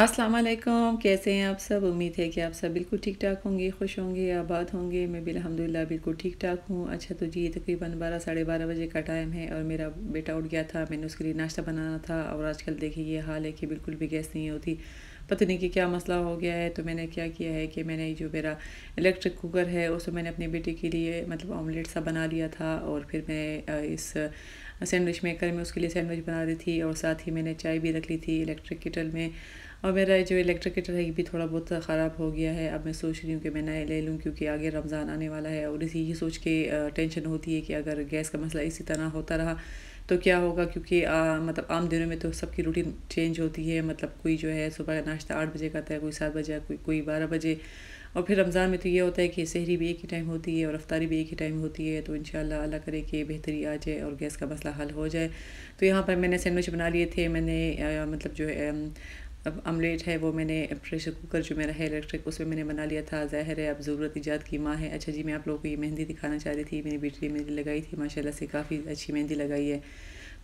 अस्सलाम वालेकुम कैसे हैं आप सब उम्मीद है कि आप सब बिल्कुल ठीक ठाक होंगे खुश होंगे आबाद होंगे मैं भी अलहमदिल्ला बिल्कुल ठीक ठाक हूँ अच्छा तो जी तकरीबन बारह साढ़े बारह बजे का टाइम है और मेरा बेटा उठ गया था मैंने उसके लिए नाश्ता बनाना था और आजकल देखिए ये हाल है कि बिल्कुल भी गैस नहीं होती पता नहीं कि क्या मसला हो गया है तो मैंने क्या किया है कि मैंने जो मेरा इलेक्ट्रिक कुकर है उसको मैंने अपने बेटे के लिए मतलब ऑमलेट सा बना लिया था और फिर मैं इस सैंडविच मेकर में उसके लिए सैंडविच बना रही थी और साथ ही मैंने चाय भी रख ली थी इलेक्ट्रिक किटल में और मेरा जो इलेक्ट्रिक गिटार है ये भी थोड़ा बहुत ख़राब हो गया है अब मैं सोच रही हूँ कि मैं नया ले लूँ क्योंकि आगे रमज़ान आने वाला है और इसी ये सोच के टेंशन होती है कि अगर गैस का मसला इसी तरह होता रहा तो क्या होगा क्योंकि आ, मतलब आम दिनों में तो सबकी रूटीन चेंज होती है मतलब कोई जो है सुबह का नाश्ता आठ बजे करता है कोई सात बजे कोई कोई बारह बजे और फिर रमज़ान में तो ये होता है कि शहरी भी एक ही टाइम होती है और रफ्तारी भी एक ही टाइम होती है तो इन अल्लाह करे कि बेहतरी आ जाए और गैस का मसला हल हो जाए तो यहाँ पर मैंने सैंडविच बना लिए थे मैंने आ, मतलब जो है अब आमलेट है वो मैंने प्रेशर कुकर जो मेरा है इलेक्ट्रिक उसमें मैंने बना लिया था ज़ाहिर है अब ज़रूरत ईजाद की माँ है अच्छा जी मैं आप लोगों को ये मेहंदी दिखाना चाह रही थी मेरी बेटी ने मेहंदी लगाई थी माशाल्लाह से काफ़ी अच्छी मेहंदी लगाई है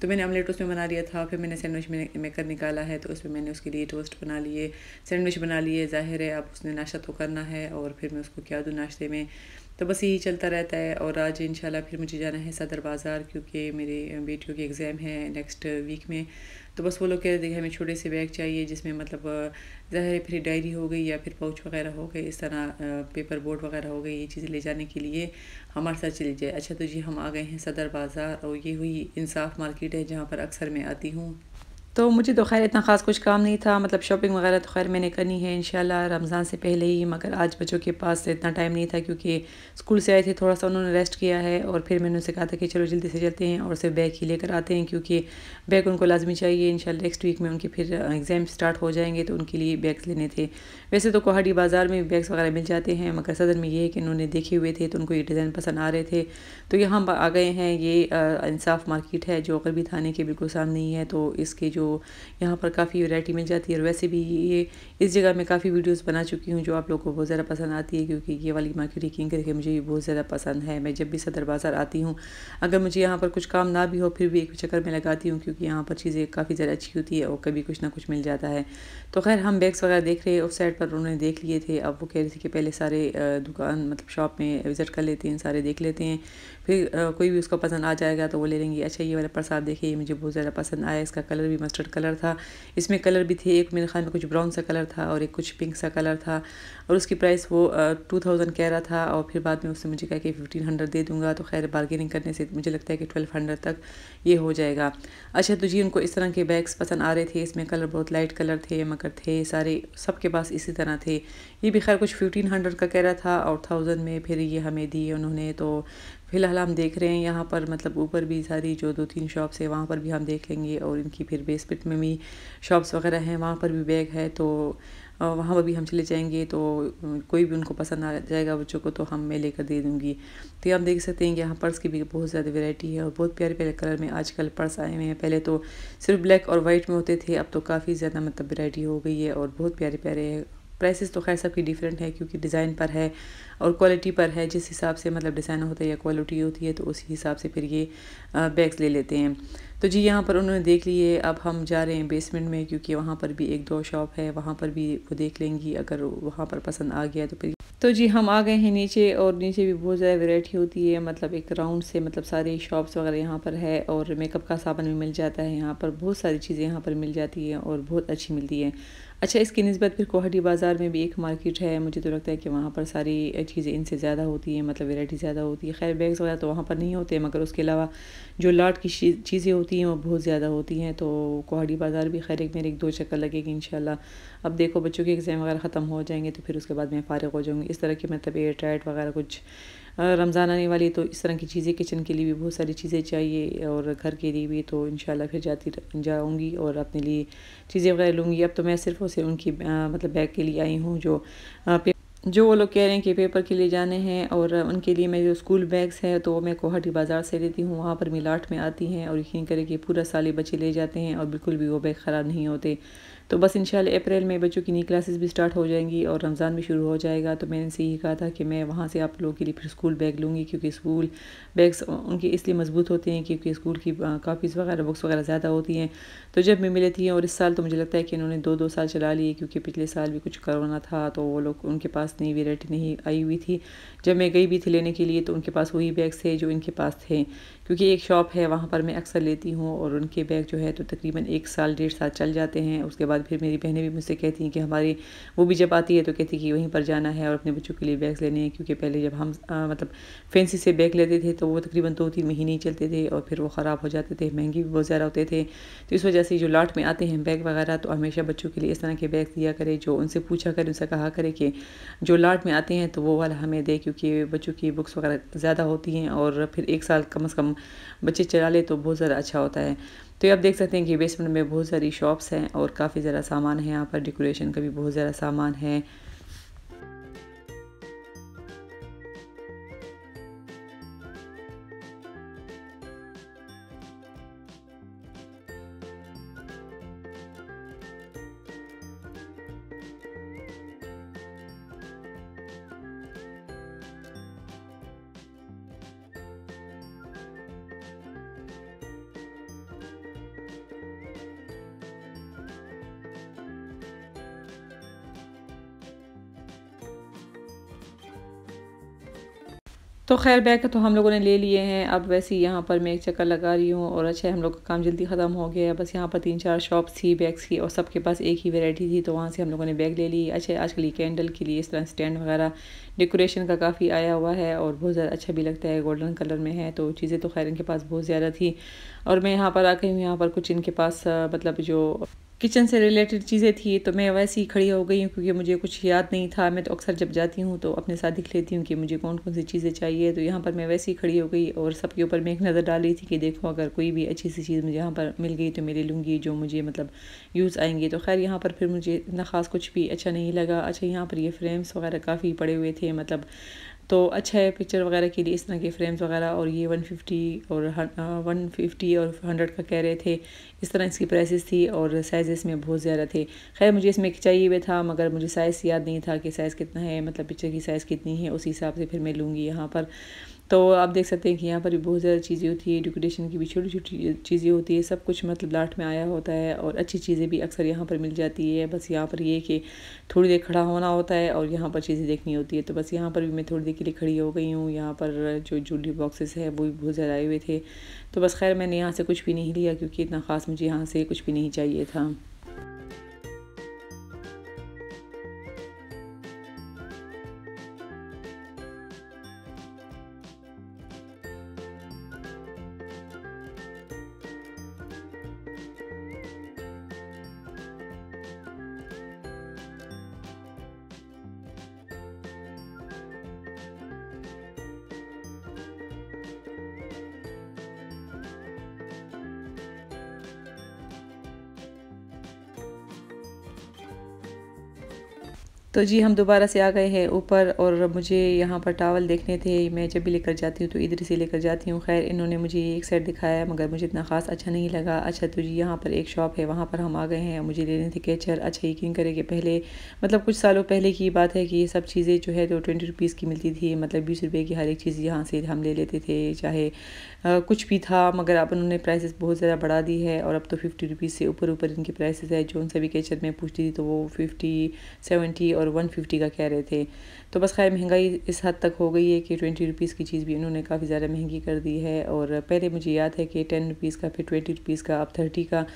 तो मैंने आमलेट उसमें बना लिया था फिर मैंने सैंडविच मेकर निकाला है तो उसमें मैंने उसके लिए टोस्ट बना लिए सैंडविच बना लिए ज़ाहिर है अब उसने नाश्ता तो करना है और फिर मैं उसको क्या दूँ नाश्ते में तो बस यही चलता रहता है और आज इंशाल्लाह फिर मुझे जाना है सदर बाज़ार क्योंकि मेरे बेटियों के एग्ज़ाम है नेक्स्ट वीक में तो बस वो लोग कह रहे थे हमें छोटे से बैग चाहिए जिसमें मतलब ज़ाहिर फिर डायरी हो गई या फिर पाउच वगैरह हो गए इस तरह पेपर बोर्ड वगैरह हो गई ये चीज़ें ले जाने के लिए हमारे साथ चली जाए अच्छा तो जी हम आ गए हैं सदर बाज़ार और ये हुई इंसाफ मार्केट है जहाँ पर अक्सर मैं आती हूँ तो मुझे तो खैर इतना ख़ास कुछ काम नहीं था मतलब शॉपिंग वगैरह तो खैर मैंने करनी है इन रमज़ान से पहले ही मगर आज बच्चों के पास तो इतना टाइम नहीं था क्योंकि स्कूल से आए थे थोड़ा सा उन्होंने रेस्ट किया है और फिर मैंने उनसे कहा था कि चलो जल्दी से चलते हैं और सिर्फ बैग ही लेकर आते हैं क्योंकि बैग उनको लाजमी चाहिए इन नेक्स्ट वीक में उनके फिर एग्ज़ाम स्टार्ट हो जाएंगे तो उनके लिए बैग्स लेने थे वैसे तो कोहाडी बाज़ार में बैग्स वगैरह मिल जाते हैं मगर सदर में ये है कि उन्होंने देखे हुए थे तो उनको ये डिज़ाइन पसंद आ रहे थे तो यहाँ आ गए हैं ये इंसाफ मार्केट है जो अगर भी थाने के बिल्कुल सामने ही है तो इसके जो तो यहाँ पर काफ़ी वैरायटी मिल जाती है और वैसे भी ये इस जगह मैं काफ़ी वीडियोस बना चुकी हूँ जो आप लोगों को बहुत ज़्यादा पसंद आती है क्योंकि ये वाली मार्केट किंग करके मुझे बहुत ज़्यादा पसंद है मैं जब भी सदर बाज़ार आती हूँ अगर मुझे यहाँ पर कुछ काम ना भी हो फिर भी एक चक्कर में लगाती हूँ क्योंकि यहाँ पर चीज़ें काफ़ी ज़्यादा अच्छी होती है और कभी कुछ ना कुछ मिल जाता है तो खैर हम बैग्स वगैरह देख रहे उस साइड पर उन्होंने देख लिए थे अब वो कह रहे थे कि पहले सारे दुकान मतलब शॉप में विज़िट कर लेते हैं सारे देख लेते हैं फिर कोई भी उसको पसंद आ जाएगा तो वो ले लेंगी अच्छा ये वाला प्रसाद देखिए ये मुझे बहुत ज़्यादा पसंद आया इसका कलर भी मस्टर्ड कलर था इसमें कलर भी थे एक मेरे ख्याल में कुछ ब्राउन सा कलर था और एक कुछ पिंक सा कलर था और उसकी प्राइस वो टू थाउजेंड कह रहा था और फिर बाद में उससे मुझे कहा कि फिफ्टीन हंड्रेड दे दूँगा तो खैर बार्गेनिंग करने से मुझे लगता है कि ट्वेल्व हंड्रेड तक ये हो जाएगा अच्छा तो जी उनको इस तरह के बैग्स पसंद आ रहे थे इसमें कलर बहुत लाइट कलर थे मगर थे सारे सबके पास इसी तरह थे ये भी खैर कुछ फिफ्टीन हंड्रेड का कह रहा था और थाउजेंड में फिर ये हमें दिए उन्होंने तो फ़िलहाल हम देख रहे हैं यहाँ पर मतलब ऊपर भी सारी जो दो तीन शॉप्स है वहाँ पर भी हम देखेंगे और इनकी फिर बेसमेंट में भी शॉप्स वगैरह हैं वहाँ पर भी बैग है तो वहाँ पर भी हम चले जाएंगे तो कोई भी उनको पसंद आ जाएगा बच्चों को तो हम मैं लेकर दे दूँगी तो आप देख सकते हैं कि यहाँ पर्स की भी बहुत ज़्यादा वेराइटी है और बहुत प्यारे प्यारे कलर में आजकल पर्स आए हुए हैं पहले तो सिर्फ ब्लैक और वाइट में होते थे अब तो काफ़ी ज़्यादा मतलब वेराइटी हो गई है और बहुत प्यारे प्यारे प्राइसेस तो खैर सबकी डिफरेंट है क्योंकि डिज़ाइन पर है और क्वालिटी पर है जिस हिसाब से मतलब डिज़ाइन होता है या क्वालिटी होती है तो उसी हिसाब से फिर ये बैग्स ले लेते हैं तो जी यहाँ पर उन्होंने देख लिए अब हम जा रहे हैं बेसमेंट में क्योंकि वहाँ पर भी एक दो शॉप है वहाँ पर भी वो देख लेंगी अगर वहाँ पर पसंद आ गया तो फिर तो जी हम आ गए हैं नीचे और नीचे भी बहुत ज़्यादा वेराइटी होती है मतलब एक राउंड से मतलब सारे शॉप्स वगैरह यहाँ पर है और मेकअप का साबन भी मिल जाता है यहाँ पर बहुत सारी चीज़ें यहाँ पर मिल जाती हैं और बहुत अच्छी मिलती है अच्छा इसकी नस्बत फिर कोहटी बाज़ार में भी एक मार्केट है मुझे तो लगता है कि वहाँ पर सारी चीज़ें इनसे ज़्यादा होती हैं मतलब वेराइटी ज़्यादा होती है खैर बैग्स वगैरह तो वहाँ पर नहीं होते मगर उसके अलावा जो लाट की चीज़ें होती हैं वो बहुत ज़्यादा होती हैं तो कोहटी बाज़ार भी खैर एक मेरे एक दो चक्कर लगेगी इन अब देखो बच्चों के एग्ज़ाम वगैरह ख़त्म हो जाएंगे तो फिर उसके बाद मैं फ़ारग हो जाऊँगी इस तरह की मतलब एयर टाइट वगैरह कुछ रमज़ान आने वाली तो इस तरह की चीज़ें किचन के लिए भी बहुत सारी चीज़ें चाहिए और घर के लिए भी तो इन फिर जाती जाऊँगी और अपने लिए चीज़ें वगैरह लूँगी अब तो मैं सिर्फ उसे उनकी मतलब बैग के लिए आई हूँ जो जो वो लोग कह रहे हैं कि पेपर के लिए जाने हैं और उनके लिए मेरे जो स्कूल बैग्स हैं तो वो मैं कोहाटी बाज़ार से लेती हूँ वहाँ पर मिलाट में आती हैं और यकीन करें कि पूरा साल ये बच्चे ले जाते हैं और बिल्कुल भी वो बैग ख़राब नहीं होते तो बस इन अप्रैल में बच्चों की नई क्लासेस भी स्टार्ट हो जाएंगी और रमज़ान भी शुरू हो जाएगा तो मैंने इनसे यही कहा था कि मैं वहाँ से आप लोगों के लिए फिर स्कूल बैग लूँगी क्योंकि स्कूल बैग्स उनके इसलिए मजबूत होते हैं क्योंकि स्कूल की कापीज़ वगैरह बुक्स वगैरह ज़्यादा होती हैं तो जब भी मिले थी और इस साल तो मुझे लगता है कि इन्होंने दो दो साल चला लिए क्योंकि पिछले साल भी कुछ करोना था तो वो लोग उनके पास नई वेराइटी नहीं आई हुई थी जब मैं गई भी थी लेने के लिए तो उनके पास वही बैग्स थे जो इनके पास थे क्योंकि एक शॉप है वहाँ पर मैं अक्सर लेती हूँ और उनके बैग जो है तो तकरीबन एक साल डेढ़ साल चल जाते हैं उसके बाद फिर मेरी बहनें भी मुझसे कहती हैं कि हमारी वो भी जब आती है तो कहती कि वहीं पर जाना है और अपने बच्चों के लिए बैग्स लेने हैं क्योंकि पहले जब हम आ, मतलब फैंसी से बैग लेते थे तो वो तकरीबन दो तीन महीने ही चलते थे और फिर वो ख़राब हो जाते थे महंगे भी बहुत ज़्यादा होते थे तो इस वजह से जो लाट में आते हैं बैग वगैरह तो हमेशा बच्चों के लिए इस तरह के बैग दिया करें जो उनसे पूछा करें उनसे कहा करें कि जो लाट में आते हैं तो वो वाला हमें दे क्योंकि बच्चों की बुक्स वगैरह ज़्यादा होती हैं और फिर एक साल कम अज़ कम बच्चे चला ले तो बहुत ज़्यादा अच्छा होता है तो ये आप देख सकते हैं कि बेसमेंट में बहुत सारी शॉप्स हैं और काफ़ी ज़्यादा सामान है यहाँ पर डेकोरेशन का भी बहुत ज़्यादा सामान है तो खैर बैग तो हम लोगों ने ले लिए हैं अब वैसे ही यहाँ पर मैं एक चक्कर लगा रही हूँ और अच्छा हम लोग का काम जल्दी ख़त्म हो गया है बस यहाँ पर तीन चार शॉप्स थी बैग्स की और सबके पास एक ही वैरायटी थी तो वहाँ से हम लोगों ने बैग ले ली अच्छे आजकल ये कैंडल के लिए इस तरह स्टैंड वगैरह डेकोरेशन का काफ़ी आया हुआ है और बहुत ज़्यादा अच्छा भी लगता है गोल्डन कलर में है तो चीज़ें तो खैर इनके पास बहुत ज़्यादा थी और मैं यहाँ पर आ गई हूँ यहाँ पर कुछ इनके पास मतलब जो किचन से रिलेटेड चीज़ें थी तो मैं वैसे ही खड़ी हो गई हूँ क्योंकि मुझे कुछ याद नहीं था मैं तो अक्सर जब जाती हूँ तो अपने साथ दिख लेती हूँ कि मुझे कौन कौन सी चीज़ें चाहिए तो यहाँ पर मैं वैसे ही खड़ी हो गई और सबके ऊपर मैं एक नज़र डाल रही थी कि देखो अगर कोई भी अच्छी सी चीज़ मुझे यहाँ पर मिल गई तो मैं ले लूँगी जो मुझे मतलब यूज़ आएंगे तो खैर यहाँ पर फिर मुझे इतना ख़ास कुछ भी अच्छा नहीं लगा अच्छा यहाँ पर ये फ्रेम्स वगैरह काफ़ी पड़े हुए थे मतलब तो अच्छा है पिक्चर वगैरह के लिए इस तरह के फ्रेम्स वगैरह और ये 150 और वन फिफ्टी और हंड्रेड का कह रहे थे इस तरह इसकी प्राइसेस थी और साइज़ इसमें बहुत ज़्यादा थे खैर मुझे इसमें चाहिए हुए था मगर मुझे साइज़ याद नहीं था कि साइज़ कितना है मतलब पिक्चर की साइज़ कितनी है उसी हिसाब से फिर मैं लूँगी यहाँ पर तो आप देख सकते हैं कि यहाँ पर भी बहुत ज़्यादा चीज़ें होती है डिकोडेशन की भी छोटी छोटी चीज़ें होती है सब कुछ मतलब लाट में आया होता है और अच्छी चीज़ें भी अक्सर यहाँ पर मिल जाती है बस यहाँ पर ये कि थोड़ी देर खड़ा होना होता है और यहाँ पर चीज़ें देखनी होती है तो बस यहाँ पर भी मैं थोड़ी देर के लिए खड़ी हो गई हूँ यहाँ पर जो जूलरी बॉक्सेस है वो भी बहुत ज़्यादा आए हुए थे तो बस खैर मैंने यहाँ से कुछ भी नहीं लिया क्योंकि इतना ख़ास मुझे यहाँ से कुछ भी नहीं चाहिए था तो जी हम दोबारा से आ गए हैं ऊपर और मुझे यहाँ पर टावल देखने थे मैं जब भी लेकर जाती हूँ तो इधर से लेकर जाती हूँ खैर इन्होंने मुझे एक सेट दिखाया मगर मुझे इतना ख़ास अच्छा नहीं लगा अच्छा तो जी यहाँ पर एक शॉप है वहाँ पर हम आ गए हैं मुझे लेने थे कैचर अच्छा यकीन करें कि पहले मतलब कुछ सालों पहले की बात है कि ये सब चीज़ें जो है तो ट्वेंटी रुपीज़ की मिलती थी मतलब बीस रुपये की हर एक चीज़ यहाँ से हम ले लेते थे चाहे कुछ भी था मगर अब उन्होंने प्राइसेस बहुत ज़्यादा बढ़ा दी है और अब तो फिफ्टी रुपीज़ से ऊपर ऊपर इनकी प्राइसेस है जो उन सभी कैचर में पूछती थी तो वो फिफ्टी सेवेंटी और और वन फिफ्टी का कह रहे थे तो बस खैर महंगाई इस हद तक हो गई है कि ट्वेंटी रुपीज़ की चीज़ भी इन्होंने काफ़ी ज़्यादा महंगी कर दी है और पहले मुझे याद है कि टेन रुपीज़ का फिर ट्वेंटी रुपीज़ का अब थर्टी का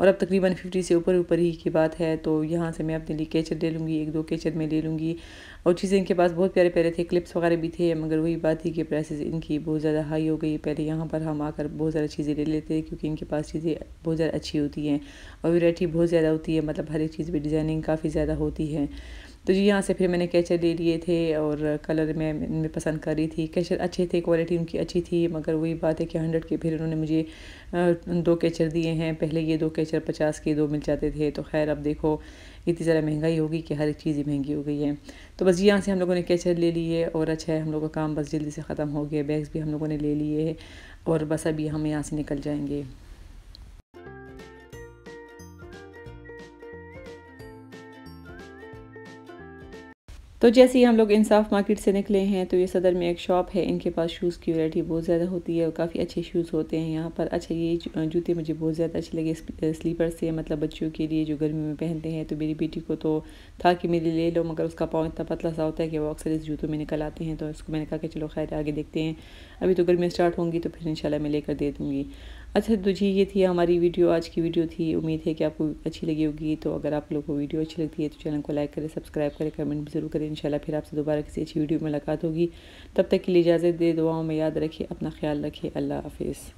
और अब तकरीबन फिफ्टी से ऊपर ऊपर ही की बात है तो यहाँ से मैं अपने लिए केचर ले लूँगी एक दो कैचर में ले लूँगी और चीज़ें इनके पास बहुत प्यारे प्यारे थे क्लिप्स वगैरह भी थे मगर वही बात थी कि प्राइसेस इनकी बहुत ज़्यादा हाई हो गई पहले यहाँ पर हम आकर बहुत ज़्यादा चीज़ें ले लेते हैं क्योंकि इनके पास चीज़ें बहुत ज़्यादा अच्छी होती हैं और वेराइटी बहुत ज़्यादा होती है मतलब हर एक चीज़ पर डिज़ाइनिंग काफ़ी ज़्यादा होती है तो जी यहाँ से फिर मैंने कैचर ले लिए थे और कलर मैं इनमें पसंद कर रही थी कैचर अच्छे थे क्वालिटी उनकी अच्छी थी मगर वही बात है कि हंड्रेड के फिर उन्होंने मुझे दो कैचर दिए हैं पहले ये दो कैचर पचास के दो मिल जाते थे तो खैर अब देखो इतनी ज़्यादा महंगाई होगी कि हर एक चीज़ ही महंगी हो गई है तो बस यहाँ से हम लोगों ने कैचर ले लिए और अच्छा है हम लोगों का काम बस जल्दी से ख़त्म हो गया बैग्स भी हम लोगों ने ले लिए और बस अभी हम यहाँ से निकल जाएंगे तो जैसे ही हम लोग इंसाफ मार्केट से निकले हैं तो ये सदर में एक शॉप है इनके पास शूज़ की वैरायटी बहुत ज़्यादा होती है और काफ़ी अच्छे शूज़ होते हैं यहाँ पर अच्छा ये जूते मुझे बहुत ज़्यादा अच्छे लगे स्लीपर से मतलब बच्चों के लिए जो गर्मी में पहनते हैं तो मेरी बेटी को तो था कि मेरे ले लो मगर उसका पाँव इतना पतला सा होता है कि वो अक्सर इस जूतों में निकल आते हैं तो उसको मैंने कहा कि चलो खैर आगे देखते हैं अभी तो गर्मियाँ स्टार्ट होंगी तो फिर इन मैं लेकर दे दूँगी अच्छा तो जी ये थी हमारी वीडियो आज की वीडियो थी उम्मीद है कि आपको अच्छी लगी होगी तो अगर आप लोगों को वीडियो अच्छी लगती है तो चैनल को लाइक करें सब्सक्राइब करें कमेंट भी ज़रूर करें इंशाल्लाह फिर आपसे दोबारा किसी अच्छी वीडियो में मुलाकात होगी तब तक के लिए इजाज़त दे दुआओं में याद रखें अपना ख्याल रखें अल्लाह हाफिज़